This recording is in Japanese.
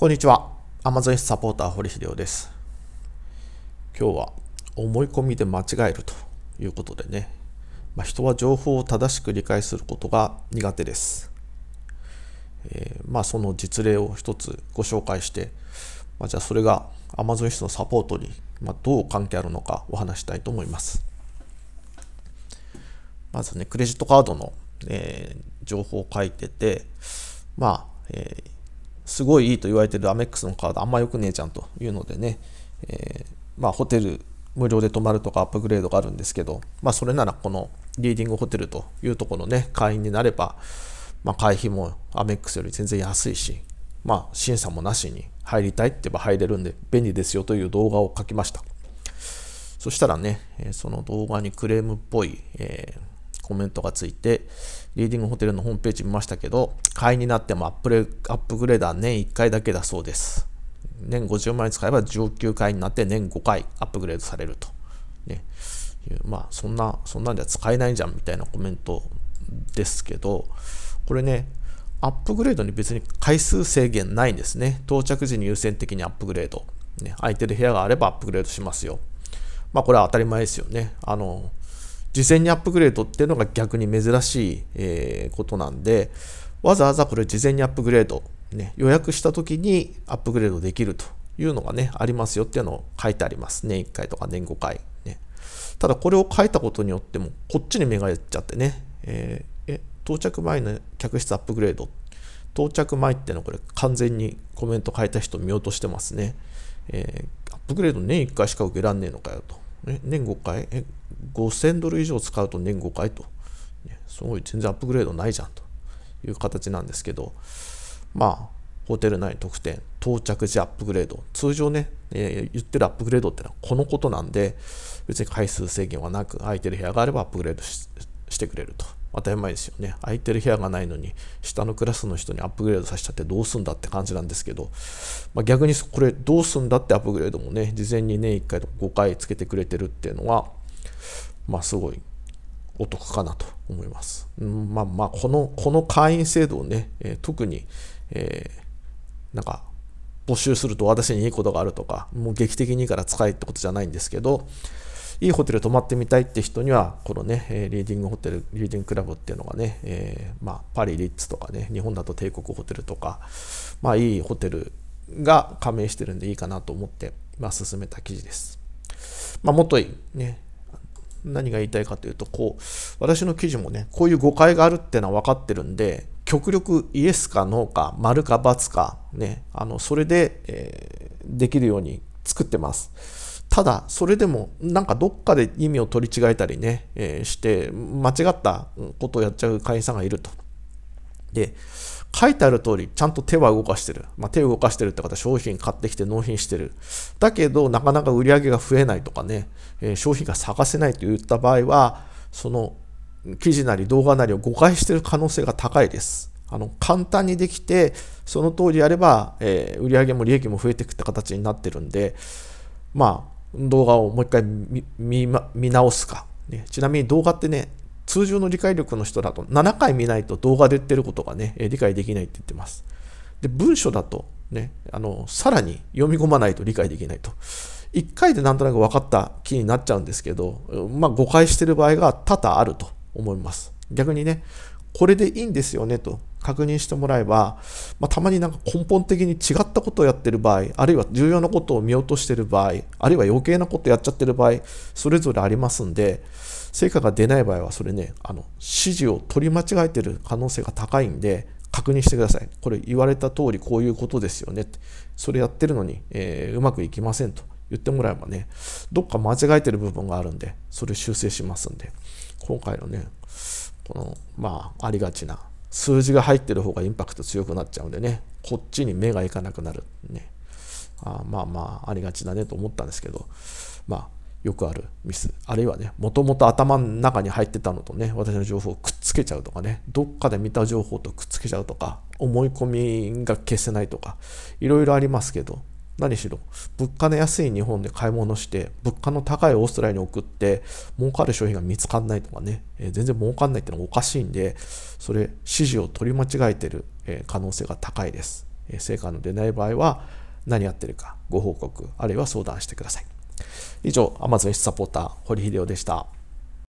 こんにちは。Amazon サポーター堀秀夫です。今日は思い込みで間違えるということでね、まあ、人は情報を正しく理解することが苦手です。えー、まあその実例を一つご紹介して、まあ、じゃあそれが Amazon のサポートに、まどう関係あるのかお話したいと思います。まずね、クレジットカードの、えー、情報を書いてて、まあ、えーすごいいいと言われてるアメックスのカードあんま良くねえじゃんというのでね、えー、まあ、ホテル無料で泊まるとかアップグレードがあるんですけど、まあ、それならこのリーディングホテルというところのね、会員になれば、まあ、会費もアメックスより全然安いし、まあ、審査もなしに入りたいって言えば入れるんで便利ですよという動画を書きました。そしたらね、その動画にクレームっぽい、えーコメントがついて、リーディングホテルのホームページ見ましたけど、会員になってもアップレアップグレードは年1回だけだそうです。年50万円使えば19回になって年5回アップグレードされると。ね、まあそんな、そんなんじゃ使えないじゃんみたいなコメントですけど、これね、アップグレードに別に回数制限ないんですね。到着時に優先的にアップグレード。ね、空いてる部屋があればアップグレードしますよ。まあこれは当たり前ですよね。あの、事前にアップグレードっていうのが逆に珍しい、えー、ことなんで、わざわざこれ事前にアップグレード、ね、予約した時にアップグレードできるというのがね、ありますよっていうのを書いてあります。年1回とか年5回。ね、ただこれを書いたことによっても、こっちに目がいっちゃってね、えー、え、到着前の客室アップグレード、到着前っていうのはこれ完全にコメント書いた人見落としてますね。えー、アップグレード年1回しか受けらんねえのかよと。え年5回え5000ドル以上使うと年5回と、ね、すごい全然アップグレードないじゃんという形なんですけどまあホテル内特典到着時アップグレード通常ね、えー、言ってるアップグレードってのはこのことなんで別に回数制限はなく空いてる部屋があればアップグレードしてくれるとまたやばいですよね。空いてる部屋がないのに、下のクラスの人にアップグレードさせちゃってどうすんだって感じなんですけど、まあ、逆にこれどうすんだってアップグレードもね、事前に年、ね、1回とか5回つけてくれてるっていうのは、まあすごいお得かなと思います。うん、まあまあ、この、この会員制度をね、えー、特に、えー、なんか、募集すると私にいいことがあるとか、もう劇的にいいから使えってことじゃないんですけど、いいホテル泊まってみたいって人には、このね、リーディングホテル、リーディングクラブっていうのがね、えー、まあ、パリ、リッツとかね、日本だと帝国ホテルとか、まあ、いいホテルが加盟してるんでいいかなと思って、まあ、進めた記事です。まあ、もっといい、ね、何が言いたいかというと、こう、私の記事もね、こういう誤解があるってのは分かってるんで、極力イエスかノーか、丸か×か、ね、あの、それで、えー、できるように作ってます。ただ、それでも、なんかどっかで意味を取り違えたりね、えー、して、間違ったことをやっちゃう会員さんがいると。で、書いてある通り、ちゃんと手は動かしてる。まあ、手を動かしてるって方、商品買ってきて納品してる。だけど、なかなか売り上げが増えないとかね、えー、商品が探せないといった場合は、その記事なり動画なりを誤解してる可能性が高いです。あの簡単にできて、その通りやれば、えー、売り上げも利益も増えていくって形になってるんで、まあ、動画をもう一回見直すか、ね、ちなみに動画ってね、通常の理解力の人だと7回見ないと動画で言ってることがね、理解できないって言ってます。で、文章だとね、あの、さらに読み込まないと理解できないと。1回でなんとなく分かった気になっちゃうんですけど、まあ誤解してる場合が多々あると思います。逆にね、これでいいんですよねと。確認してもらえば、まあ、たまになんか根本的に違ったことをやってる場合あるいは重要なことを見落としてる場合あるいは余計なことやっちゃってる場合それぞれありますんで成果が出ない場合はそれねあの指示を取り間違えてる可能性が高いんで確認してくださいこれ言われた通りこういうことですよねってそれやってるのに、えー、うまくいきませんと言ってもらえばねどっか間違えてる部分があるんでそれ修正しますんで今回のねこのまあありがちな数字が入ってる方がインパクト強くなっちゃうんでね、こっちに目がいかなくなる。ね、あまあまあ、ありがちだねと思ったんですけど、まあ、よくあるミス。あるいはね、もともと頭の中に入ってたのとね、私の情報をくっつけちゃうとかね、どっかで見た情報とくっつけちゃうとか、思い込みが消せないとか、いろいろありますけど、何しろ物価の安い日本で買い物して物価の高いオーストラリアに送って儲かる商品が見つかんないとかね、えー、全然儲かんないってのがおかしいんでそれ指示を取り間違えてる、え可能性が高いです、え成果の出ない場合は何やってるかご報告あるいは相談してください以上 Amazon サポーター堀秀夫でした